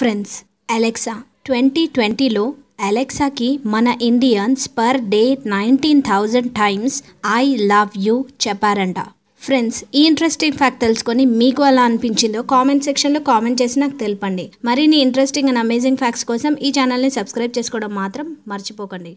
friends Alexa twenty ట్వంటీలో అలెక్సాకి మన Indians per day nineteen thousand times I love you చెప్పారంట ఫ్రెండ్స్ ఈ ఇంట్రెస్టింగ్ ఫ్యాక్ట్ తెలుసుకొని మీకు ఎలా అనిపించిందో కామెంట్ సెక్షన్లో కామెంట్ చేసి నాకు తెలపండి మరిన్ని ఇంట్రెస్టింగ్ అండ్ అమేజింగ్ ఫ్యాక్ట్స్ కోసం ఈ ఛానల్ని సబ్స్క్రైబ్ చేసుకోవడం మాత్రం మర్చిపోకండి